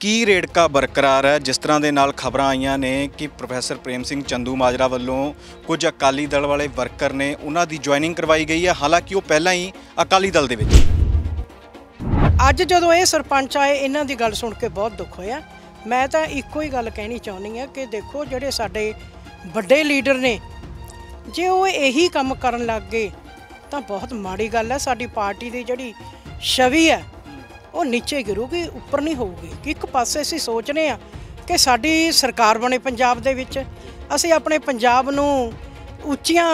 ਕੀ ਕਾ ਬਰਕਰਾਰ ਹੈ ਜਿਸ ਤਰ੍ਹਾਂ ਦੇ ਨਾਲ ਖਬਰਾਂ ਆਈਆਂ ਨੇ ਕਿ ਪ੍ਰੋਫੈਸਰ ਪ੍ਰੇਮ ਸਿੰਘ ਚੰਦੂ ਮਾਜਰਾ ਵੱਲੋਂ ਕੁਝ ਅਕਾਲੀ ਦਲ ਵਾਲੇ ਵਰਕਰ ਨੇ ਉਹਨਾਂ ਦੀ ਜੁਆਇਨਿੰਗ ਕਰਵਾਈ ਗਈ ਹੈ ਹਾਲਾਂਕਿ ਉਹ ਪਹਿਲਾਂ ਹੀ ਅਕਾਲੀ ਦਲ ਦੇ ਵਿੱਚ ਅੱਜ ਜਦੋਂ ਇਹ ਸਰਪੰਚ ਆਏ ਇਹਨਾਂ ਦੀ ਗੱਲ ਸੁਣ ਕੇ ਬਹੁਤ ਦੁੱਖ ਹੋਇਆ ਮੈਂ ਤਾਂ ਇੱਕੋ ਹੀ ਗੱਲ ਕਹਿਣੀ ਚਾਹੁੰਦੀ ਹਾਂ ਕਿ ਦੇਖੋ ਜਿਹੜੇ ਸਾਡੇ ਵੱਡੇ ਲੀਡਰ ਨੇ ਜੇ ਉਹ ਇਹੀ ਕੰਮ ਕਰਨ ਲੱਗ ਗਏ ਤਾਂ ਬਹੁਤ ਮਾੜੀ ਗੱਲ ਹੈ ਸਾਡੀ ਪਾਰਟੀ ਦੀ ਜਿਹੜੀ ਛਵੀ ਹੈ ਉਹ ਨੀਚੇ ਗਿਰੂਗੀ ਉੱਪਰ ਨਹੀਂ ਹੋਊਗੀ ਕਿ ਇੱਕ ਪਾਸੇ ਅਸੀਂ ਸੋਚਨੇ ਆ ਕਿ ਸਾਡੀ ਸਰਕਾਰ ਬਣੇ ਪੰਜਾਬ ਦੇ ਵਿੱਚ ਅਸੀਂ ਆਪਣੇ ਪੰਜਾਬ ਨੂੰ ਉੱਚੀਆਂ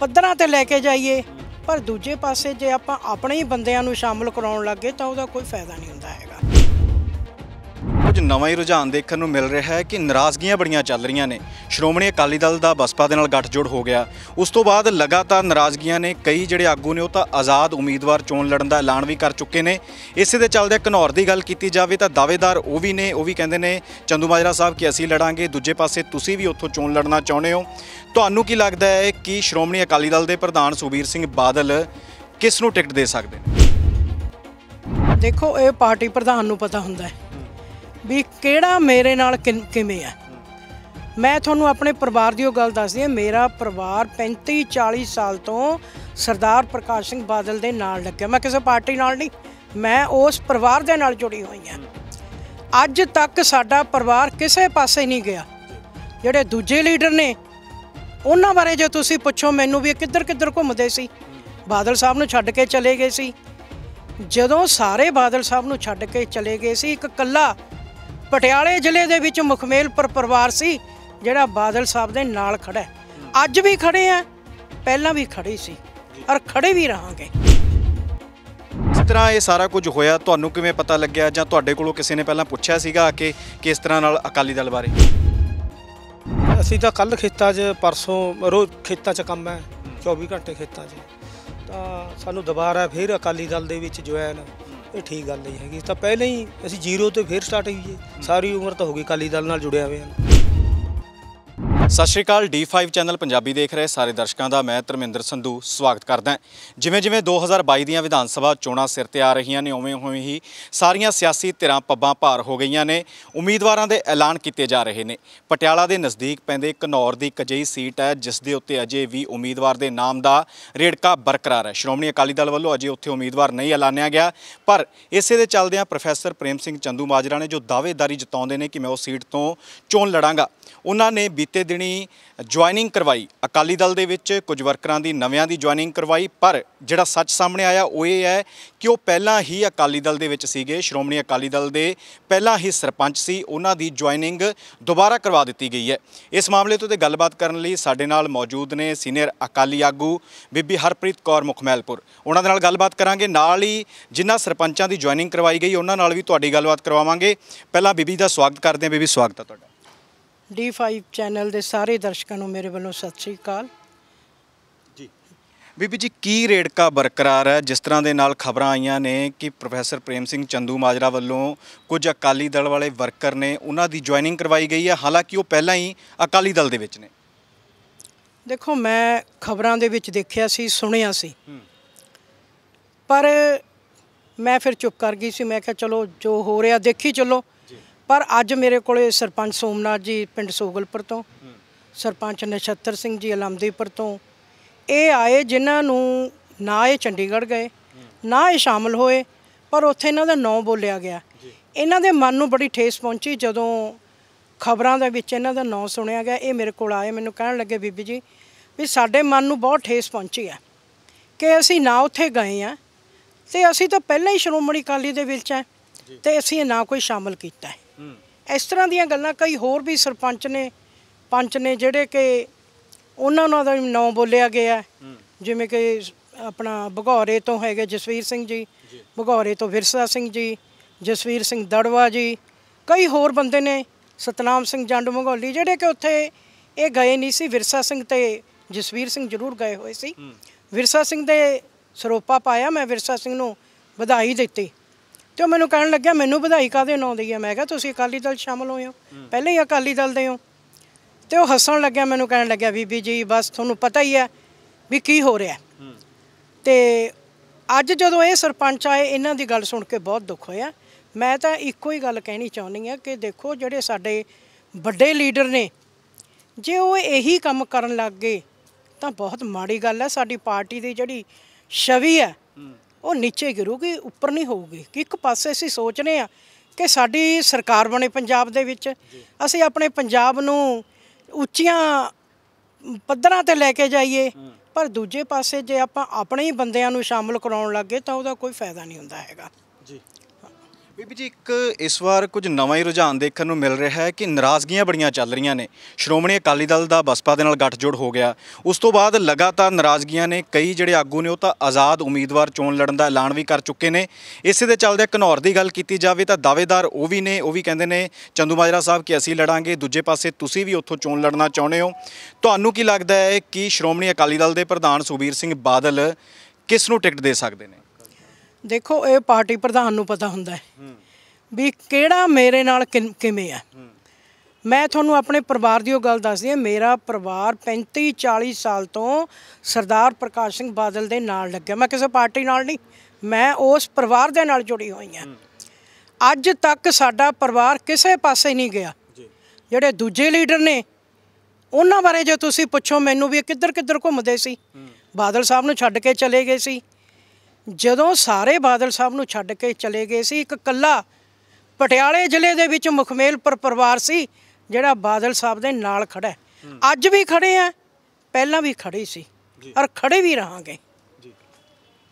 ਪੱਧਰਾਂ ਤੇ ਲੈ ਕੇ ਜਾਈਏ ਪਰ ਦੂਜੇ ਪਾਸੇ ਜੇ ਆਪਾਂ ਆਪਣੇ ਹੀ ਬੰਦਿਆਂ ਨੂੰ ਸ਼ਾਮਲ ਕਰਾਉਣ ਲੱਗੇ ਤਾਂ ਉਹਦਾ ਕੋਈ ਫਾਇਦਾ ਨਹੀਂ ਹੁੰਦਾ ਹੈਗਾ ਕੁਝ ਨਵਾਂ ਹੀ ਰੁਝਾਨ ਦੇਖਣ ਨੂੰ ਮਿਲ ਰਿਹਾ ਹੈ ਕਿ ਨਰਾਜ਼ਗੀਆਂ ਬੜੀਆਂ ਚੱਲ ਰਹੀਆਂ ਨੇ ਸ਼੍ਰੋਮਣੀ ਅਕਾਲੀ ਦਲ ਦਾ ਬਸਪਾ ਦੇ ਨਾਲ ਗੱਠਜੋੜ ਹੋ ਗਿਆ ਉਸ ਤੋਂ ਬਾਅਦ ਲਗਾਤਾਰ ਨਰਾਜ਼ਗੀਆਂ ਨੇ ਕਈ ਜਿਹੜੇ ਆਗੂ ਨੇ ਉਹ ਤਾਂ ਆਜ਼ਾਦ ਉਮੀਦਵਾਰ ਚੋਣ ਲੜਨ ਦਾ ਐਲਾਨ ਵੀ ਕਰ ਚੁੱਕੇ ਨੇ ਇਸੇ ਦੇ ਚੱਲਦੇ ਘਨੌਰ ਦੀ ਗੱਲ ਕੀਤੀ ਜਾਵੇ ਤਾਂ ਦਾਵੇਦਾਰ ਉਹ ਵੀ ਨੇ ਉਹ ਵੀ ਕਹਿੰਦੇ ਨੇ ਚੰਦੂ ਮਾਜਰਾ ਸਾਹਿਬ ਕਿ ਅਸੀਂ ਲੜਾਂਗੇ ਦੂਜੇ ਪਾਸੇ ਤੁਸੀਂ ਵੀ ਉੱਥੋਂ ਚੋਣ ਲੜਨਾ ਚਾਹੁੰਦੇ ਹੋ ਤੁਹਾਨੂੰ ਕੀ ਲੱਗਦਾ ਹੈ ਕਿ ਸ਼੍ਰੋਮਣੀ ਅਕਾਲੀ ਦਲ ਦੇ ਪ੍ਰਧਾਨ ਸੁਬੀਰ ਸਿੰਘ ਬਾਦਲ ਕਿਸ ਨੂੰ ਟਿਕਟ ਦੇ ਸਕਦੇ ਨੇ ਦੇਖੋ ਇਹ ਪਾਰਟੀ ਪ੍ਰਧਾਨ ਨੂੰ ਪਤਾ ਹੁੰਦਾ ਹੈ ਵੀ ਕਿਹੜਾ ਮੇਰੇ ਨਾਲ ਕਿਵੇਂ ਆ ਮੈਂ ਤੁਹਾਨੂੰ ਆਪਣੇ ਪਰਿਵਾਰ ਦੀ ਉਹ ਗੱਲ ਦੱਸਦੀ ਆ ਮੇਰਾ ਪਰਿਵਾਰ 35 40 ਸਾਲ ਤੋਂ ਸਰਦਾਰ ਪ੍ਰਕਾਸ਼ ਸਿੰਘ ਬਾਦਲ ਦੇ ਨਾਲ ਲੱਗਿਆ ਮੈਂ ਕਿਸੇ ਪਾਰਟੀ ਨਾਲ ਨਹੀਂ ਮੈਂ ਉਸ ਪਰਿਵਾਰ ਦੇ ਨਾਲ ਜੁੜੀ ਹੋਈ ਆ ਅੱਜ ਤੱਕ ਸਾਡਾ ਪਰਿਵਾਰ ਕਿਸੇ ਪਾਸੇ ਨਹੀਂ ਗਿਆ ਜਿਹੜੇ ਦੂਜੇ ਲੀਡਰ ਨੇ ਉਹਨਾਂ ਬਾਰੇ ਜੇ ਤੁਸੀਂ ਪੁੱਛੋ ਮੈਨੂੰ ਵੀ ਕਿੱਧਰ ਕਿੱਧਰ ਘੁੰਮਦੇ ਸੀ ਬਾਦਲ ਸਾਹਿਬ ਨੂੰ ਛੱਡ ਕੇ ਚਲੇ ਗਏ ਸੀ ਜਦੋਂ ਸਾਰੇ ਬਾਦਲ ਸਾਹਿਬ ਨੂੰ ਛੱਡ ਕੇ ਚਲੇ ਗਏ ਸੀ ਇੱਕ ਕੱਲਾ ਪਟਿਆਲੇ ਜ਼ਿਲ੍ਹੇ ਦੇ ਵਿੱਚ ਮੁਖਮੇਲ ਪਰ ਪਰਿਵਾਰ ਸੀ ਜਿਹੜਾ ਬਾਦਲ ਸਾਹਿਬ ਦੇ ਨਾਲ ਖੜਾ ਹੈ ਅੱਜ ਵੀ ਖੜੇ ਆ ਪਹਿਲਾਂ ਵੀ ਖੜੇ ਸੀ ਔਰ ਖੜੇ ਵੀ ਰਹਾਂਗੇ ਇਸ ਤਰ੍ਹਾਂ ਇਹ ਸਾਰਾ ਕੁਝ ਹੋਇਆ ਤੁਹਾਨੂੰ ਕਿਵੇਂ ਪਤਾ ਲੱਗਿਆ ਜਾਂ ਤੁਹਾਡੇ ਕੋਲੋਂ ਕਿਸੇ ਨੇ ਪਹਿਲਾਂ ਪੁੱਛਿਆ ਸੀਗਾ ਆ ਕੇ ਕਿ ਇਸ ਤਰ੍ਹਾਂ ਨਾਲ ਅਕਾਲੀ ਦਲ ਬਾਰੇ ਅਸੀਂ ਤਾਂ ਕੱਲ ਖੇਤਾਂ 'ਚ ਪਰਸੋਂ ਰੋਜ਼ ਖੇਤਾਂ 'ਚ ਕੰਮ ਹੈ 24 ਘੰਟੇ ਖੇਤਾਂ 'ਚ ਤਾਂ ਸਾਨੂੰ ਦੁਬਾਰਾ ਫਿਰ ਅਕਾਲੀ ਦਲ ਦੇ ਵਿੱਚ ਜੁਆਇਨ ਇਹ ਠੀਕ ਗੱਲ ਨਹੀਂ ਹੈਗੀ ਤਾਂ ਪਹਿਲਾਂ ਹੀ ਅਸੀਂ ਜ਼ੀਰੋ ਤੋਂ ਫੇਰ ਸਟਾਰਟ ਹੋਈਏ ਸਾਰੀ ਉਮਰ ਤਾਂ ਹੋ ਗਈ ਕਾਲੀ ਦਲ ਨਾਲ ਜੁੜਿਆ ਹੋਇਆ ਸਤਿ ਸ਼੍ਰੀ ਅਕਾਲ D5 ਚੈਨਲ ਪੰਜਾਬੀ ਦੇਖ ਰਹੇ ਸਾਰੇ ਦਰਸ਼ਕਾਂ ਦਾ ਮੈਂ ਧਰਮਿੰਦਰ ਸੰਧੂ ਸਵਾਗਤ ਕਰਦਾ ਜਿਵੇਂ ਜਿਵੇਂ 2022 ਦੀਆਂ ਵਿਧਾਨ ਸਭਾ ਚੋਣਾਂ ਸਿਰ ਤੇ ਆ ਰਹੀਆਂ ਨੇ ਉਵੇਂ ਉਵੇਂ ਹੀ ਸਾਰੀਆਂ ਸਿਆਸੀ ਧਿਰਾਂ ਪੱਬਾਂ ਭਾਰ ਹੋ ਗਈਆਂ ਨੇ ਉਮੀਦਵਾਰਾਂ ਦੇ ਐਲਾਨ ਕੀਤੇ ਜਾ ਰਹੇ ਨੇ ਪਟਿਆਲਾ ਦੇ ਨਜ਼ਦੀਕ ਪੈਂਦੇ ਕਨੌਰ ਦੀ ਕਜਈ ਸੀਟ ਹੈ ਜਿਸ ਦੇ ਉੱਤੇ ਅਜੇ ਵੀ ਉਮੀਦਵਾਰ ਦੇ ਨਾਮ ਦਾ ਰੇੜਕਾ ਬਰਕਰਾਰ ਹੈ ਸ਼੍ਰੋਮਣੀ ਅਕਾਲੀ ਦਲ ਵੱਲੋਂ ਅਜੇ ਉੱਥੇ ਉਮੀਦਵਾਰ ਨਹੀਂ ਐਲਾਨਿਆ ਗਿਆ ਪਰ ਇਸੇ ਦੇ ਚੱਲਦਿਆਂ ਪ੍ਰੋਫੈਸਰ ਪ੍ਰੇਮ ਸਿੰਘ ਚੰਦੂ ਮਾਜਰਾ ਨੇ ਜੋ ਦਾਅਵੇਦਾਰੀ ਜਤਾਉਂਦੇ ਨੇ ਕਿ ਮੈਂ ਉਹ ਸੀਟ ਤੋਂ ਚੋਣ ਲੜਾਂਗਾ ਉਹਨਾਂ ਨੇ ਬੀਤੇ ਦਿਨ ਜਿਹੜੀ ਜੁਆਇਨਿੰਗ ਕਰਵਾਈ ਅਕਾਲੀ ਦਲ ਦੇ ਵਿੱਚ ਕੁਝ ਵਰਕਰਾਂ ਦੀ ਨਵਿਆਂ ਦੀ ਜੁਆਇਨਿੰਗ ਕਰਵਾਈ ਪਰ ਜਿਹੜਾ ਸੱਚ ਸਾਹਮਣੇ ਆਇਆ ਉਹ ਇਹ ਹੈ ਕਿ ਉਹ ਪਹਿਲਾਂ ਹੀ ਅਕਾਲੀ ਦਲ ਦੇ ਵਿੱਚ ਸੀਗੇ ਸ਼੍ਰੋਮਣੀ ਅਕਾਲੀ ਦਲ ਦੇ ਪਹਿਲਾਂ ਹੀ ਸਰਪੰਚ ਸੀ ਉਹਨਾਂ ਦੀ ਜੁਆਇਨਿੰਗ ਦੁਬਾਰਾ ਕਰਵਾ ਦਿੱਤੀ ਗਈ ਹੈ ਇਸ ਮਾਮਲੇ ਤੋਂ ਤੇ ਗੱਲਬਾਤ ਕਰਨ ਲਈ ਸਾਡੇ ਨਾਲ ਮੌਜੂਦ ਨੇ ਸੀਨੀਅਰ ਅਕਾਲੀ ਆਗੂ ਬੀਬੀ ਹਰਪ੍ਰੀਤ ਕੌਰ ਮੁਖਮੈਲਪੁਰ ਉਹਨਾਂ ਦੇ ਨਾਲ ਗੱਲਬਾਤ ਕਰਾਂਗੇ ਨਾਲ ਹੀ ਜਿਨ੍ਹਾਂ ਸਰਪੰਚਾਂ ਦੀ ਜੁਆਇਨਿੰਗ ਕਰਵਾਈ ਗਈ ਉਹਨਾਂ ਨਾਲ ਵੀ ਤੁਹਾਡੀ ਗੱਲਬਾਤ ਕਰਵਾਵਾਂਗੇ ਪਹਿਲਾਂ ਬੀਬੀ ਦਾ ਸਵਾਗਤ ਕਰਦੇ ਹਾਂ ਬੀਬੀ ਸਵਾਗਤ ਹੈ ਤੁਹਾਡਾ D5 ਚੈਨਲ ਦੇ ਸਾਰੇ ਦਰਸ਼ਕਾਂ ਨੂੰ ਮੇਰੇ ਵੱਲੋਂ ਸਤਿ ਸ੍ਰੀ ਅਕਾਲ ਜੀ ਬੀਬੀ ਜੀ ਕੀ ਰੇੜਕਾ ਬਰਕਰਾਰ ਹੈ ਜਿਸ ਤਰ੍ਹਾਂ ਦੇ ਨਾਲ ਖਬਰਾਂ ਆਈਆਂ ਨੇ ਕਿ ਪ੍ਰੋਫੈਸਰ ਪ੍ਰੇਮ ਸਿੰਘ ਚੰਦੂ ਮਾਜਰਾ ਵੱਲੋਂ ਕੁਝ ਅਕਾਲੀ ਦਲ ਵਾਲੇ ਵਰਕਰ ਨੇ ਉਹਨਾਂ ਦੀ ਜੁਆਇਨਿੰਗ ਕਰਵਾਈ ਗਈ ਹੈ ਹਾਲਾਂਕਿ ਉਹ ਪਹਿਲਾਂ ਹੀ ਅਕਾਲੀ ਦਲ ਦੇ ਵਿੱਚ ਨੇ ਦੇਖੋ ਮੈਂ ਖਬਰਾਂ ਦੇ ਵਿੱਚ ਦੇਖਿਆ ਸੀ ਸੁਣਿਆ ਸੀ ਪਰ ਮੈਂ ਫਿਰ ਚੁੱਪ ਕਰ ਗਈ ਸੀ ਮੈਂ ਕਿਹਾ ਚਲੋ ਜੋ ਹੋ ਰਿਹਾ ਦੇਖੀ ਚਲੋ ਪਰ ਅੱਜ ਮੇਰੇ ਕੋਲੇ ਸਰਪੰਚ ਸੋਮਨਾਥ ਜੀ ਪਿੰਡ ਸੋਗਲਪੁਰ ਤੋਂ ਸਰਪੰਚ ਨਛੱਤਰ ਸਿੰਘ ਜੀ ਅਲਮਦੀਪੁਰ ਤੋਂ ਇਹ ਆਏ ਜਿਨ੍ਹਾਂ ਨੂੰ ਨਾ ਇਹ ਚੰਡੀਗੜ੍ਹ ਗਏ ਨਾ ਇਹ ਸ਼ਾਮਲ ਹੋਏ ਪਰ ਉੱਥੇ ਇਹਨਾਂ ਦਾ ਨਾਂ ਬੋਲਿਆ ਗਿਆ ਇਹਨਾਂ ਦੇ ਮਨ ਨੂੰ ਬੜੀ ਠੇਸ ਪਹੁੰਚੀ ਜਦੋਂ ਖਬਰਾਂ ਦੇ ਵਿੱਚ ਇਹਨਾਂ ਦਾ ਨਾਂ ਸੁਣਿਆ ਗਿਆ ਇਹ ਮੇਰੇ ਕੋਲ ਆਏ ਮੈਨੂੰ ਕਹਿਣ ਲੱਗੇ ਬੀਬੀ ਜੀ ਵੀ ਸਾਡੇ ਮਨ ਨੂੰ ਬਹੁਤ ਠੇਸ ਪਹੁੰਚੀ ਹੈ ਕਿ ਅਸੀਂ ਨਾ ਉੱਥੇ ਗਏ ਆ ਤੇ ਅਸੀਂ ਤਾਂ ਪਹਿਲਾਂ ਹੀ ਸ਼੍ਰੋਮਣੀ ਅਕਾਲੀ ਦੇ ਵਿੱਚ ਆ ਤੇ ਅਸੀਂ ਨਾ ਕੋਈ ਸ਼ਾਮਲ ਕੀਤਾ ਹੈ ਇਸ ਤਰ੍ਹਾਂ ਦੀਆਂ ਗੱਲਾਂ ਕਈ ਹੋਰ ਵੀ ਸਰਪੰਚ ਨੇ ਪੰਚ ਨੇ ਜਿਹੜੇ ਕਿ ਉਹਨਾਂ ਨਾਲ ਦਾ ਨਾਮ ਬੋਲਿਆ ਗਿਆ ਜਿਵੇਂ ਕਿ ਆਪਣਾ ਭਗੌਰੇ ਤੋਂ ਹੈਗੇ ਜਸਵੀਰ ਸਿੰਘ ਜੀ ਭਗੌਰੇ ਤੋਂ ਵਿਰਸਾ ਸਿੰਘ ਜੀ ਜਸਵੀਰ ਸਿੰਘ ਦੜਵਾ ਜੀ ਕਈ ਹੋਰ ਬੰਦੇ ਨੇ ਸਤਨਾਮ ਸਿੰਘ ਜੰਡ ਮੰਗੋਲੀ ਜਿਹੜੇ ਕਿ ਉੱਥੇ ਇਹ ਗਏ ਨਹੀਂ ਸੀ ਵਿਰਸਾ ਸਿੰਘ ਤੇ ਜਸਵੀਰ ਸਿੰਘ ਜ਼ਰੂਰ ਗਏ ਹੋਏ ਸੀ ਵਿਰਸਾ ਸਿੰਘ ਦੇ ਸਰੋਪਾ ਪਾਇਆ ਮੈਂ ਵਿਰਸਾ ਸਿੰਘ ਨੂੰ ਵਧਾਈ ਦਿੱਤੀ ਤੇ ਉਹ ਮੈਨੂੰ ਕਹਿਣ ਲੱਗਿਆ ਮੈਨੂੰ ਵਧਾਈ ਕਾਦੇ ਨਾਂ ਦੀ ਆ ਮੈਂ ਕਿਹਾ ਤੁਸੀਂ ਅਕਾਲੀ ਦਲ ਸ਼ਾਮਲ ਹੋਏ ਹੋ ਪਹਿਲੇ ਹੀ ਅਕਾਲੀ ਦਲ ਦੇ ਹੋ ਤੇ ਉਹ ਹੱਸਣ ਲੱਗਿਆ ਮੈਨੂੰ ਕਹਿਣ ਲੱਗਿਆ ਬੀਬੀ ਜੀ ਬਸ ਤੁਹਾਨੂੰ ਪਤਾ ਹੀ ਹੈ ਵੀ ਕੀ ਹੋ ਰਿਹਾ ਤੇ ਅੱਜ ਜਦੋਂ ਇਹ ਸਰਪੰਚ ਆਏ ਇਹਨਾਂ ਦੀ ਗੱਲ ਸੁਣ ਕੇ ਬਹੁਤ ਦੁੱਖ ਹੋਇਆ ਮੈਂ ਤਾਂ ਇੱਕੋ ਹੀ ਗੱਲ ਕਹਿਣੀ ਚਾਹੁੰਦੀ ਆ ਕਿ ਦੇਖੋ ਜਿਹੜੇ ਸਾਡੇ ਵੱਡੇ ਲੀਡਰ ਨੇ ਜੇ ਉਹ ਇਹੀ ਕੰਮ ਕਰਨ ਲੱਗ ਗਏ ਤਾਂ ਬਹੁਤ ਮਾੜੀ ਗੱਲ ਹੈ ਸਾਡੀ ਪਾਰਟੀ ਦੀ ਜਿਹੜੀ ਛਵੀ ਹੈ ਉਹ ਨੀਚੇ ਗਿਰੂਗੀ ਉੱਪਰ ਨਹੀਂ ਹੋਊਗੀ ਕਿ ਇੱਕ ਪਾਸੇ ਅਸੀਂ ਸੋਚਨੇ ਆ ਕਿ ਸਾਡੀ ਸਰਕਾਰ ਬਣੇ ਪੰਜਾਬ ਦੇ ਵਿੱਚ ਅਸੀਂ ਆਪਣੇ ਪੰਜਾਬ ਨੂੰ ਉੱਚੀਆਂ ਪੱਧਰਾਂ ਤੇ ਲੈ ਕੇ ਜਾਈਏ ਪਰ ਦੂਜੇ ਪਾਸੇ ਜੇ ਆਪਾਂ ਆਪਣੇ ਹੀ ਬੰਦਿਆਂ ਨੂੰ ਸ਼ਾਮਲ ਕਰਾਉਣ ਲੱਗੇ ਤਾਂ ਉਹਦਾ ਕੋਈ ਫਾਇਦਾ ਨਹੀਂ ਹੁੰਦਾ ਹੈਗਾ ਬੀਬੀ ਜੀ ਇੱਕ ਇਸ ਵਾਰ ਕੁਝ ਨਵਾਂ ਹੀ ਰੁਝਾਨ ਦੇਖਣ ਨੂੰ ਮਿਲ ਰਿਹਾ ਹੈ ਕਿ ਨਾਰਾਜ਼ਗੀਆਂ ਬੜੀਆਂ ਚੱਲ ਰਹੀਆਂ ਨੇ ਸ਼੍ਰੋਮਣੀ ਅਕਾਲੀ ਦਲ ਦਾ ਬਸਪਾ ਦੇ ਨਾਲ ਗੱਠਜੋੜ ਹੋ ਗਿਆ ਉਸ ਤੋਂ ਬਾਅਦ ਲਗਾਤਾਰ ਨਾਰਾਜ਼ਗੀਆਂ ਨੇ ਕਈ ਜਿਹੜੇ ਆਗੂ ਨੇ ਉਹ ਤਾਂ ਆਜ਼ਾਦ ਉਮੀਦਵਾਰ ਚੋਣ ਲੜਨ ਦਾ ਐਲਾਨ ਵੀ ਕਰ ਚੁੱਕੇ ਨੇ ਇਸੇ ਦੇ ਚੱਲਦੇ ਘਨੌਰ ਦੀ ਗੱਲ ਕੀਤੀ ਜਾਵੇ ਤਾਂ ਦਾਵੇਦਾਰ ਉਹ ਵੀ ਨੇ ਉਹ ਵੀ ਕਹਿੰਦੇ ਨੇ ਚੰਦੂ ਮਾਜਰਾ ਸਾਹਿਬ ਕਿ ਅਸੀਂ ਲੜਾਂਗੇ ਦੂਜੇ ਪਾਸੇ ਤੁਸੀਂ ਵੀ ਉੱਥੋਂ ਚੋਣ ਲੜਨਾ ਚਾਹੁੰਦੇ ਹੋ ਤੁਹਾਨੂੰ ਕੀ ਲੱਗਦਾ ਹੈ ਕਿ ਸ਼੍ਰੋਮਣੀ ਅਕਾਲੀ ਦਲ ਦੇ ਪ੍ਰਧਾਨ ਸੁਬੀਰ ਸਿੰਘ ਬਾਦਲ ਕਿਸ ਨੂੰ ਟਿਕਟ ਦੇ ਸਕਦੇ ਨੇ ਦੇਖੋ ਇਹ ਪਾਰਟੀ ਪ੍ਰਧਾਨ ਨੂੰ ਪਤਾ ਹੁੰਦਾ ਹੈ ਵੀ ਕਿਹੜਾ ਮੇਰੇ ਨਾਲ ਕਿਵੇਂ ਆ ਮੈਂ ਤੁਹਾਨੂੰ ਆਪਣੇ ਪਰਿਵਾਰ ਦੀ ਉਹ ਗੱਲ ਦੱਸਦੀ ਹਾਂ ਮੇਰਾ ਪਰਿਵਾਰ 35 40 ਸਾਲ ਤੋਂ ਸਰਦਾਰ ਪ੍ਰਕਾਸ਼ ਸਿੰਘ ਬਾਦਲ ਦੇ ਨਾਲ ਲੱਗਿਆ ਮੈਂ ਕਿਸੇ ਪਾਰਟੀ ਨਾਲ ਨਹੀਂ ਮੈਂ ਉਸ ਪਰਿਵਾਰ ਦੇ ਨਾਲ ਜੁੜੀ ਹੋਈ ਹਾਂ ਅੱਜ ਤੱਕ ਸਾਡਾ ਪਰਿਵਾਰ ਕਿਸੇ ਪਾਸੇ ਨਹੀਂ ਗਿਆ ਜਿਹੜੇ ਦੂਜੇ ਲੀਡਰ ਨੇ ਉਹਨਾਂ ਬਾਰੇ ਜੇ ਤੁਸੀਂ ਪੁੱਛੋ ਮੈਨੂੰ ਵੀ ਕਿੱਧਰ ਕਿੱਧਰ ਘੁੰਮਦੇ ਸੀ ਬਾਦਲ ਸਾਹਿਬ ਨੂੰ ਛੱਡ ਕੇ ਚਲੇ ਗਏ ਸੀ ਜਦੋਂ ਸਾਰੇ ਬਾਦਲ ਸਾਹਿਬ ਨੂੰ ਛੱਡ ਕੇ ਚਲੇ ਗਏ ਸੀ ਇੱਕ ਕੱਲਾ ਪਟਿਆਲੇ ਜ਼ਿਲ੍ਹੇ ਦੇ ਵਿੱਚ ਮੁਖਮੇਲਪੁਰ ਪਰਿਵਾਰ ਸੀ ਜਿਹੜਾ ਬਾਦਲ ਸਾਹਿਬ ਦੇ ਨਾਲ ਖੜਾ ਅੱਜ ਵੀ ਖੜੇ ਆ ਪਹਿਲਾਂ ਵੀ ਖੜੇ ਸੀ ਔਰ ਖੜੇ ਵੀ ਰਹਾਂਗੇ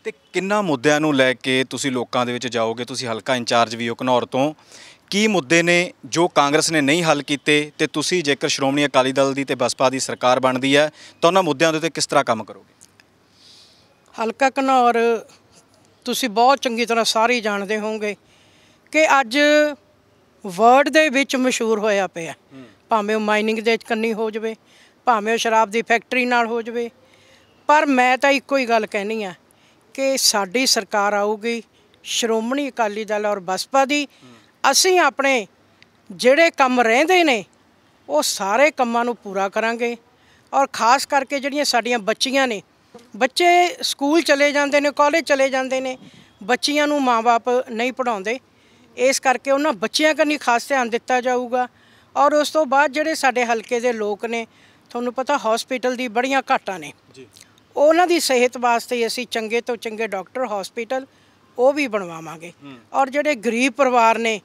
ਤੇ ਕਿੰਨਾ ਮੁੱਦਿਆਂ ਨੂੰ ਲੈ ਕੇ ਤੁਸੀਂ ਲੋਕਾਂ ਦੇ ਵਿੱਚ ਜਾਓਗੇ ਤੁਸੀਂ ਹਲਕਾ ਇੰਚਾਰਜ ਵੀ ਹੋ ਘਨੌਰ ਤੋਂ ਕੀ ਮੁੱਦੇ ਨੇ ਜੋ ਕਾਂਗਰਸ ਨੇ ਨਹੀਂ ਹੱਲ ਕੀਤੇ ਤੇ ਤੁਸੀਂ ਜੇਕਰ ਸ਼੍ਰੋਮਣੀ ਅਕਾਲੀ ਦਲ ਦੀ ਤੇ ਬਸਪਾ ਦੀ ਸਰਕਾਰ ਬਣਦੀ ਹੈ ਤਾਂ ਉਹਨਾਂ ਮੁੱਦਿਆਂ ਦੇ ਉੱਤੇ ਕਿਸ ਤਰ੍ਹਾਂ ਕੰਮ ਕਰੋਗੇ ਹਲਕਾ ਘਨੌਰ ਤੁਸੀਂ ਬਹੁਤ ਚੰਗੀ ਤਰ੍ਹਾਂ ਸਾਰੇ ਜਾਣਦੇ ਹੋਵੋਗੇ ਕਿ ਅੱਜ ਵਰਡ ਦੇ ਵਿੱਚ ਮਸ਼ਹੂਰ ਹੋਇਆ ਪਿਆ ਭਾਵੇਂ ਉਹ ਮਾਈਨਿੰਗ ਦੇ ਕੰਨੀ ਹੋ ਜਾਵੇ ਭਾਵੇਂ ਉਹ ਸ਼ਰਾਬ ਦੀ ਫੈਕਟਰੀ ਨਾਲ ਹੋ ਜਾਵੇ ਪਰ ਮੈਂ ਤਾਂ ਇੱਕੋ ਹੀ ਗੱਲ ਕਹਿਣੀ ਆ ਕਿ ਸਾਡੀ ਸਰਕਾਰ ਆਊਗੀ ਸ਼੍ਰੋਮਣੀ ਅਕਾਲੀ ਦਲ ਔਰ ਬਸਪਾ ਦੀ ਅਸੀਂ ਆਪਣੇ ਜਿਹੜੇ ਕੰਮ ਰਹਿੰਦੇ ਨੇ ਉਹ ਸਾਰੇ ਕੰਮਾਂ ਨੂੰ ਪੂਰਾ ਕਰਾਂਗੇ ਔਰ ਖਾਸ ਕਰਕੇ ਜਿਹੜੀਆਂ ਸਾਡੀਆਂ ਬੱਚੀਆਂ ਨੇ ਬੱਚੇ ਸਕੂਲ ਚਲੇ ਜਾਂਦੇ ਨੇ ਕਾਲਜ ਚਲੇ ਜਾਂਦੇ ਨੇ ਬੱਚੀਆਂ ਨੂੰ ਮਾਪੇ ਨਹੀਂ ਪੜਾਉਂਦੇ ਇਸ ਕਰਕੇ ਉਹਨਾਂ ਬੱਚਿਆਂ ਕੰਨੀ ਖਾਸ ਧਿਆਨ ਦਿੱਤਾ ਜਾਊਗਾ ਔਰ ਉਸ ਤੋਂ ਬਾਅਦ ਜਿਹੜੇ ਸਾਡੇ ਹਲਕੇ ਦੇ ਲੋਕ ਨੇ ਤੁਹਾਨੂੰ ਪਤਾ ਹਸਪੀਟਲ ਦੀ ਬੜੀਆਂ ਘਾਟਾਂ ਨੇ ਜੀ ਉਹਨਾਂ ਦੀ ਸਿਹਤ ਵਾਸਤੇ ਅਸੀਂ ਚੰਗੇ ਤੋਂ ਚੰਗੇ ਡਾਕਟਰ ਹਸਪੀਟਲ ਉਹ ਵੀ ਬਣਵਾਵਾਂਗੇ ਔਰ ਜਿਹੜੇ ਗਰੀਬ ਪਰਿਵਾਰ ਨੇ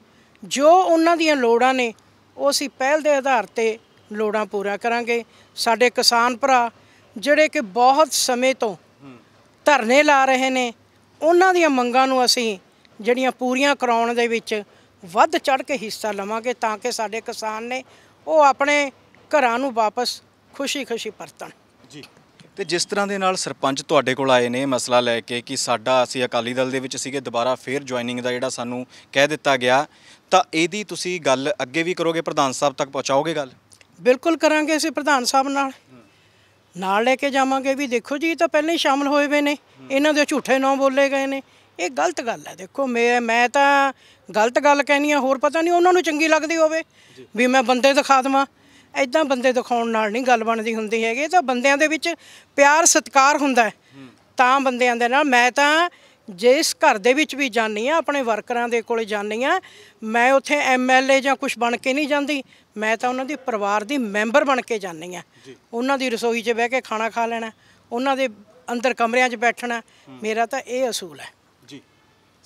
ਜੋ ਉਹਨਾਂ ਦੀਆਂ ਲੋੜਾਂ ਨੇ ਉਹ ਅਸੀਂ ਪਹਿਲ ਦੇ ਆਧਾਰ ਤੇ ਲੋੜਾਂ ਪੂਰਾ ਕਰਾਂਗੇ ਸਾਡੇ ਕਿਸਾਨ ਭਰਾ ਜਿਹੜੇ ਕਿ ਬਹੁਤ ਸਮੇਂ ਤੋਂ ਧਰਨੇ ਲਾ ਰਹੇ ਨੇ ਉਹਨਾਂ ਦੀਆਂ ਮੰਗਾਂ ਨੂੰ ਅਸੀਂ ਜਿਹੜੀਆਂ ਪੂਰੀਆਂ ਕਰਾਉਣ ਦੇ ਵਿੱਚ ਵੱਧ ਚੜ ਕੇ ਹਿੱਸਾ ਲਵਾਂਗੇ ਤਾਂ ਕਿ ਸਾਡੇ ਕਿਸਾਨ ਨੇ ਉਹ ਆਪਣੇ ਘਰਾਂ ਨੂੰ ਵਾਪਸ ਖੁਸ਼ੀ-ਖੁਸ਼ੀ ਪਰਤਣ ਜੀ ਤੇ ਜਿਸ ਤਰ੍ਹਾਂ ਦੇ ਨਾਲ ਸਰਪੰਚ ਤੁਹਾਡੇ ਕੋਲ ਆਏ ਨੇ ਮਸਲਾ ਲੈ ਕੇ ਕਿ ਸਾਡਾ ਅਸੀਂ ਅਕਾਲੀ ਦਲ ਦੇ ਵਿੱਚ ਸੀਗੇ ਦੁਬਾਰਾ ਫੇਰ ਜੁਆਇਨਿੰਗ ਦਾ ਜਿਹੜਾ ਸਾਨੂੰ ਕਹਿ ਦਿੱਤਾ ਗਿਆ ਤਾਂ ਇਹਦੀ ਤੁਸੀਂ ਗੱਲ ਅੱਗੇ ਵੀ ਕਰੋਗੇ ਪ੍ਰਧਾਨ ਸਾਹਿਬ ਤੱਕ ਪਹੁੰਚਾਓਗੇ ਗੱਲ ਬਿਲਕੁਲ ਕਰਾਂਗੇ ਅਸੀਂ ਪ੍ਰਧਾਨ ਸਾਹਿਬ ਨਾਲ ਨਾਲ ਲੈ ਕੇ ਜਾਵਾਂਗੇ ਵੀ ਦੇਖੋ ਜੀ ਇਹ ਤਾਂ ਪਹਿਲਾਂ ਹੀ ਸ਼ਾਮਲ ਹੋਏ ਹੋਏ ਨੇ ਇਹਨਾਂ ਦੇ ਝੂਠੇ ਨਾਂ ਬੋਲੇ ਗਏ ਨੇ ਇਹ ਗਲਤ ਗੱਲ ਹੈ ਦੇਖੋ ਮੈਂ ਮੈਂ ਤਾਂ ਗਲਤ ਗੱਲ ਕਹਿਨੀ ਆ ਹੋਰ ਪਤਾ ਨਹੀਂ ਉਹਨਾਂ ਨੂੰ ਚੰਗੀ ਲੱਗਦੀ ਹੋਵੇ ਵੀ ਮੈਂ ਬੰਦੇ ਦਿਖਾ ਦਵਾਂ ਐਦਾਂ ਬੰਦੇ ਦਿਖਾਉਣ ਨਾਲ ਨਹੀਂ ਗੱਲ ਬਣਦੀ ਹੁੰਦੀ ਹੈਗੀ ਤਾਂ ਬੰਦਿਆਂ ਦੇ ਵਿੱਚ ਪਿਆਰ ਸਤਿਕਾਰ ਹੁੰਦਾ ਤਾਂ ਬੰਦਿਆਂ ਦੇ ਨਾਲ ਮੈਂ ਤਾਂ ਜੇ ਇਸ ਘਰ ਦੇ ਵਿੱਚ ਵੀ ਜਾਣੀ ਆ ਆਪਣੇ ਵਰਕਰਾਂ ਦੇ ਕੋਲੇ ਜਾਣੀ ਆ ਮੈਂ ਉੱਥੇ ਐਮਐਲਏ ਜਾਂ ਕੁਝ ਬਣ ਕੇ ਨਹੀਂ ਜਾਂਦੀ ਮੈਂ ਤਾਂ ਉਹਨਾਂ ਦੇ ਪਰਿਵਾਰ ਦੀ ਮੈਂਬਰ ਬਣ ਕੇ ਜਾਣੀ ਆ ਉਹਨਾਂ ਦੀ ਰਸੋਈ 'ਚ ਬਹਿ ਕੇ ਖਾਣਾ ਖਾ ਲੈਣਾ ਉਹਨਾਂ ਦੇ ਅੰਦਰ ਕਮਰਿਆਂ 'ਚ ਬੈਠਣਾ ਮੇਰਾ ਤਾਂ ਇਹ ਅਸੂਲ ਹੈ ਜੀ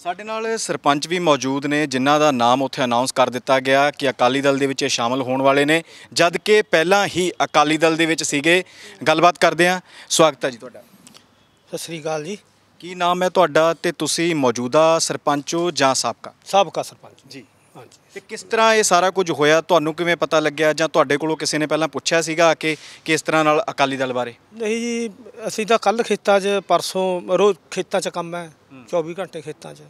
ਸਾਡੇ ਨਾਲ ਸਰਪੰਚ ਵੀ ਮੌਜੂਦ ਨੇ ਜਿਨ੍ਹਾਂ ਦਾ ਨਾਮ ਉੱਥੇ ਅਨਾਉਂਸ ਕਰ ਦਿੱਤਾ ਗਿਆ ਕਿ ਅਕਾਲੀ ਦਲ ਦੇ ਵਿੱਚ ਇਹ ਸ਼ਾਮਲ ਹੋਣ ਵਾਲੇ ਨੇ ਜਦ ਕਿ ਪਹਿਲਾਂ ਹੀ ਅਕਾਲੀ ਦਲ ਦੇ ਵਿੱਚ ਸੀਗੇ ਗੱਲਬਾਤ ਕਰਦੇ ਆ ਸਵਾਗਤ ਹੈ ਜੀ ਤੁਹਾਡਾ ਸਤਿ ਸ੍ਰੀ ਅਕਾਲ ਜੀ ਕੀ ਨਾਮ ਹੈ ਤੁਹਾਡਾ ਤੇ ਤੁਸੀਂ ਮੌਜੂਦਾ ਸਰਪੰਚ ਹੋ ਜਾਂ ਸਾਬਕਾ ਸਾਬਕਾ ਸਰਪੰਚ ਜੀ ਹਾਂਜੀ ਤੇ ਕਿਸ ਤਰ੍ਹਾਂ ਇਹ ਸਾਰਾ ਕੁਝ ਹੋਇਆ ਤੁਹਾਨੂੰ ਕਿਵੇਂ ਪਤਾ ਲੱਗਿਆ ਜਾਂ ਤੁਹਾਡੇ ਕੋਲੋਂ ਕਿਸੇ ਨੇ ਪਹਿਲਾਂ ਪੁੱਛਿਆ ਸੀਗਾ ਕਿ ਕਿਸ ਤਰ੍ਹਾਂ ਨਾਲ ਅਕਾਲੀ ਦਲ ਬਾਰੇ ਨਹੀਂ ਜੀ ਅਸੀਂ ਤਾਂ ਕੱਲ ਖੇਤਾਂ 'ਚ ਪਰਸੋਂ ਰੋਜ਼ ਖੇਤਾਂ 'ਚ ਕੰਮ ਹੈ 24 ਘੰਟੇ ਖੇਤਾਂ 'ਚ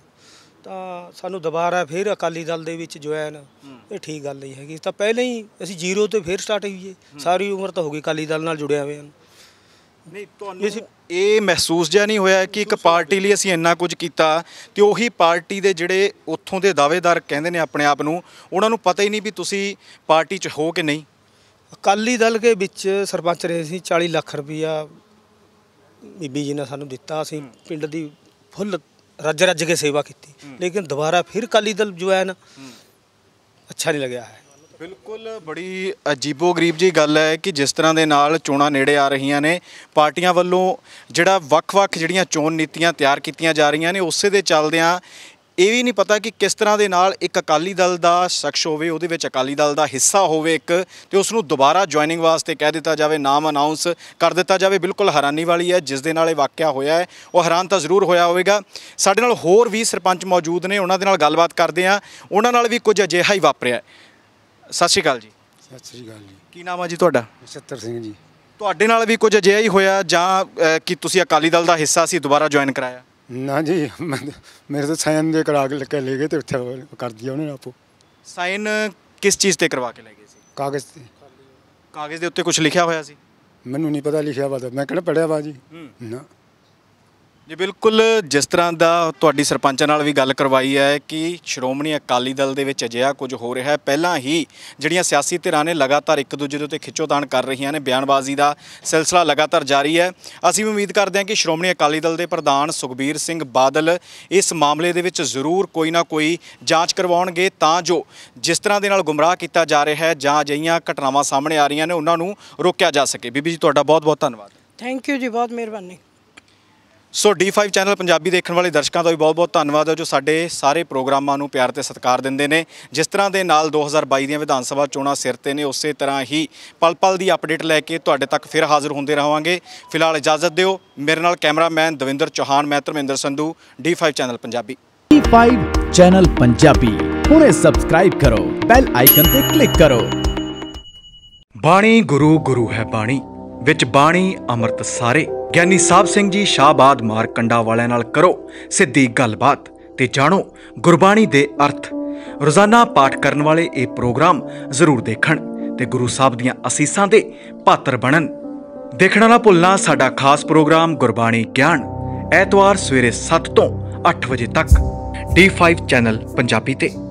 ਤਾਂ ਸਾਨੂੰ ਦੁਬਾਰਾ ਫਿਰ ਅਕਾਲੀ ਦਲ ਦੇ ਵਿੱਚ ਜੁਆਇਨ ਇਹ ਠੀਕ ਗੱਲ ਨਹੀਂ ਹੈਗੀ ਤਾਂ ਪਹਿਲਾਂ ਹੀ ਅਸੀਂ ਜ਼ੀਰੋ ਤੋਂ ਫਿਰ ਸਟਾਰਟ ਹੋਈਏ ਸਾਰੀ ਉਮਰ ਤਾਂ ਹੋ ਗਈ ਅਕਾਲੀ ਦਲ ਨਾਲ ਜੁੜਿਆ ਹੋਏ ਹਾਂ ਨਹੀਂ ਤੁਹਾਨੂੰ ਇਹ ਮਹਿਸੂਸ ਜਿਆ ਨਹੀਂ ਹੋਇਆ ਕਿ ਇੱਕ ਪਾਰਟੀ ਲਈ ਅਸੀਂ ਇੰਨਾ ਕੁਝ ਕੀਤਾ ਤੇ ਉਹੀ ਪਾਰਟੀ ਦੇ ਜਿਹੜੇ ਉੱਥੋਂ ਦੇ ਦਾਅਵੇਦਾਰ ਕਹਿੰਦੇ ਨੇ ਆਪਣੇ ਆਪ ਨੂੰ ਉਹਨਾਂ ਨੂੰ ਪਤਾ ਹੀ ਨਹੀਂ ਵੀ ਤੁਸੀਂ ਪਾਰਟੀ 'ਚ ਹੋ ਕਿ ਨਹੀਂ ਅਕਾਲੀ ਦਲ ਦੇ ਵਿੱਚ ਸਰਪੰਚ ਰਹੇ ਸੀ 40 ਲੱਖ ਰੁਪਇਆ ਬੀਬੀ ਜੀ ਨੇ ਸਾਨੂੰ ਦਿੱਤਾ ਅਸੀਂ ਪਿੰਡ ਦੀ ਫੁੱਲ ਰੱਜ ਰੱਜ ਕੇ ਸੇਵਾ ਕੀਤੀ ਲੇਕਿਨ ਦੁਬਾਰਾ ਫਿਰ ਅਕਾਲੀ ਦਲ ਜੁਆਇਨ ਅੱਛਾ ਨਹੀਂ ਲੱਗਿਆ ਹੈ ਬਿਲਕੁਲ ਬੜੀ ਅਜੀਬੋ-ਗਰੀਬ ਜੀ ਗੱਲ ਹੈ ਕਿ ਜਿਸ ਤਰ੍ਹਾਂ ਦੇ ਨਾਲ ਚੋਣਾਂ ਨੇੜੇ ਆ ਰਹੀਆਂ ਨੇ ਪਾਰਟੀਆਂ ਵੱਲੋਂ ਜਿਹੜਾ ਵੱਖ-ਵੱਖ ਜਿਹੜੀਆਂ ਚੋਣ ਨੀਤੀਆਂ ਤਿਆਰ ਕੀਤੀਆਂ ਜਾ ਰਹੀਆਂ ਨੇ ਉਸੇ ਦੇ ਚੱਲਦਿਆਂ ਇਹ ਵੀ ਨਹੀਂ ਪਤਾ ਕਿ ਕਿਸ ਤਰ੍ਹਾਂ ਦੇ ਨਾਲ ਇੱਕ ਅਕਾਲੀ ਦਲ ਦਾ ਸ਼ਖਸ ਹੋਵੇ ਉਹਦੇ ਵਿੱਚ ਅਕਾਲੀ ਦਲ ਦਾ ਹਿੱਸਾ ਹੋਵੇ ਇੱਕ ਤੇ ਉਸ ਨੂੰ ਦੁਬਾਰਾ ਜੁਆਇਨਿੰਗ ਵਾਸਤੇ ਕਹਿ ਦਿੱਤਾ ਜਾਵੇ ਨਾਮ ਅਨਾਉਂਸ ਕਰ ਦਿੱਤਾ ਜਾਵੇ ਬਿਲਕੁਲ ਹੈਰਾਨੀ ਵਾਲੀ ਹੈ ਜਿਸ ਦੇ ਨਾਲ ਇਹ ਵਾਕਿਆ ਹੋਇਆ ਹੈ ਉਹ ਹੈਰਾਨ ਤਾਂ ਜ਼ਰੂਰ ਹੋਇਆ ਹੋਵੇਗਾ ਸਾਡੇ ਨਾਲ ਹੋਰ ਵੀ ਸਰਪੰਚ ਮੌਜੂਦ ਨੇ ਉਹਨਾਂ ਦੇ ਨਾਲ ਗੱਲਬਾਤ ਕਰਦੇ ਆ ਉਹਨਾਂ ਨਾਲ ਵੀ ਕੁਝ ਅਜਿਹਾ ਹੀ ਵਾਪਰਿਆ ਸਤਿ ਸ਼੍ਰੀ ਅਕਾਲ ਜੀ ਸਤਿ ਸ਼੍ਰੀ ਅਕਾਲ ਜੀ ਕੀ ਨਾਮ ਆ ਜੀ ਤੁਹਾਡਾ ਸਤਰ ਸਿੰਘ ਜੀ ਤੁਹਾਡੇ ਨਾਲ ਵੀ ਕੁਝ ਅਜਿਹਾ ਹੀ ਹੋਇਆ ਜਾਂ ਕਿ ਤੁਸੀਂ ਅਕਾਲੀ ਦਲ ਦਾ ਹਿੱਸਾ ਸੀ ਦੁਬਾਰਾ ਜੁਆਇਨ ਕਰਾਇਆ ਨਾ ਜੀ ਮੇਰੇ ਤੋਂ ਸਾਇਨ ਦੇ ਕਰਾ ਕੇ ਲੈ ਕੇ ਗਏ ਤੇ ਉੱਥੇ ਕਰ ਦਿਆ ਉਹਨੇ ਆਪੋ ਸਾਈਨ ਕਿਸ ਚੀਜ਼ ਤੇ ਕਰਵਾ ਕੇ ਲੈ ਗਏ ਸੀ ਕਾਗਜ਼ ਤੇ ਕਾਗਜ਼ ਦੇ ਉੱਤੇ ਕੁਝ ਲਿਖਿਆ ਹੋਇਆ ਸੀ ਮੈਨੂੰ ਨਹੀਂ ਪਤਾ ਲਿਖਿਆ ਵਾ ਮੈਂ ਕਿਹੜਾ ਪੜਿਆ ਵਾ ਜੀ ਨਾ ਜੀ ਬਿਲਕੁਲ ਜਿਸ ਤਰ੍ਹਾਂ ਦਾ ਤੁਹਾਡੀ ਸਰਪੰਚਾਂ ਨਾਲ ਵੀ ਗੱਲ ਕਰਵਾਈ ਹੈ ਕਿ ਸ਼੍ਰੋਮਣੀ ਅਕਾਲੀ ਦਲ ਦੇ ਵਿੱਚ ਅਜਿਹਾ ਕੁਝ ਹੋ ਰਿਹਾ ਹੈ ਪਹਿਲਾਂ ਹੀ ਜਿਹੜੀਆਂ ਸਿਆਸੀ ਧਿਰਾਂ ਨੇ ਲਗਾਤਾਰ ਇੱਕ ਦੂਜੇ ਦੇ ਉੱਤੇ ਖਿੱਚੋਤਾਣ ਕਰ ਰਹੀਆਂ ਨੇ ਬਿਆਨਬਾਜ਼ੀ ਦਾ ਸਿਲਸਿਲਾ ਲਗਾਤਾਰ ਜਾਰੀ ਹੈ ਅਸੀਂ ਵੀ ਉਮੀਦ ਕਰਦੇ ਹਾਂ ਕਿ ਸ਼੍ਰੋਮਣੀ ਅਕਾਲੀ ਦਲ ਦੇ ਪ੍ਰਧਾਨ ਸੁਖਬੀਰ ਸਿੰਘ ਬਾਦਲ ਇਸ ਮਾਮਲੇ ਦੇ ਵਿੱਚ ਜ਼ਰੂਰ ਕੋਈ ਨਾ ਕੋਈ ਜਾਂਚ ਕਰਵਾਉਣਗੇ ਤਾਂ ਜੋ ਜਿਸ ਤਰ੍ਹਾਂ ਦੇ ਨਾਲ ਗੁੰਮਰਾਹ ਕੀਤਾ ਜਾ ਰਿਹਾ ਹੈ ਜਾਂ ਅਜਿਹੀਆਂ ਘਟਨਾਵਾਂ ਸਾਹਮਣੇ ਆ ਰਹੀਆਂ ਨੇ ਉਹਨਾਂ ਨੂੰ ਰੋਕਿਆ ਜਾ ਸਕੇ ਬੀਬੀ ਜੀ ਤੁਹਾਡਾ ਬਹੁਤ ਬਹੁਤ ਧੰਨਵਾਦ ਥੈਂਕ ਯੂ ਜੀ ਬਹੁਤ ਮਿਹਰਬਾਨੀ ਸੋ D5 ਚੈਨਲ ਪੰਜਾਬੀ ਦੇਖਣ ਵਾਲੇ ਦਰਸ਼ਕਾਂ ਦਾ ਵੀ ਬਹੁਤ-ਬਹੁਤ ਧੰਨਵਾਦ ਹੈ ਜੋ ਸਾਡੇ ਸਾਰੇ ਪ੍ਰੋਗਰਾਮਾਂ ਨੂੰ ਪਿਆਰ ਤੇ ਸਤਿਕਾਰ ਦਿੰਦੇ ਨੇ ਜਿਸ ਤਰ੍ਹਾਂ ਦੇ ਨਾਲ 2022 ਦੀਆਂ ਵਿਧਾਨ ਸਭਾ ਚੋਣਾਂ ਸਿਰ ਤੇ ਨੇ ਉਸੇ ਤਰ੍ਹਾਂ ਹੀ ਪਲ-ਪਲ ਦੀ ਅਪਡੇਟ ਲੈ ਕੇ ਤੁਹਾਡੇ ਤੱਕ ਫਿਰ ਹਾਜ਼ਰ ਹੁੰਦੇ ਰਹਾਂਗੇ ਫਿਲਹਾਲ ਇਜਾਜ਼ਤ ਦਿਓ ਮੇਰੇ ਨਾਲ ਕੈਮਰਾਮੈਨ ਦਵਿੰਦਰ ਚੌਹਾਨ ਮੈਂ Dharminder Sandhu D5 channel Punjabi D5 channel Punjabi ਹੁਣੇ ਸਬਸਕ੍ਰਾਈਬ ਕਰੋ ਬੈਲ ਆਈਕਨ ਤੇ ਕਲਿੱਕ ਕਰੋ ਬਾਣੀ ਗੁਰੂ ਗੁਰੂ ਹੈ ਬਾਣੀ ਵਿੱਚ ਬਾਣੀ ਅੰਮ੍ਰਿਤ ਸਾਰੇ ਗਿਆਨੀ ਸਾਹਿਬ ਸਿੰਘ ਜੀ ਸ਼ਾਬਾਦ ਮਾਰਕੰਡਾ ਵਾਲਿਆਂ ਨਾਲ ਕਰੋ ਸਿੱਧੀ ਗੱਲਬਾਤ ਤੇ ਜਾਣੋ ਗੁਰਬਾਣੀ ਦੇ ਅਰਥ ਰੋਜ਼ਾਨਾ ਪਾਠ ਕਰਨ ਵਾਲੇ ਇਹ ਪ੍ਰੋਗਰਾਮ ਜ਼ਰੂਰ ਦੇਖਣ ਤੇ ਗੁਰੂ ਸਾਹਿਬ ਦੀਆਂ ਅਸੀਸਾਂ ਦੇ ਪਾਤਰ ਬਣਨ ਦੇਖਣਾ ਨਾ ਭੁੱਲਣਾ ਸਾਡਾ ਖਾਸ ਪ੍ਰੋਗਰਾਮ ਗੁਰਬਾਣੀ ਗਿਆਨ ਐਤਵਾਰ ਸਵੇਰੇ 7 ਤੋਂ 8 ਵਜੇ ਤੱਕ D5 ਚੈਨਲ ਪੰਜਾਬੀ ਤੇ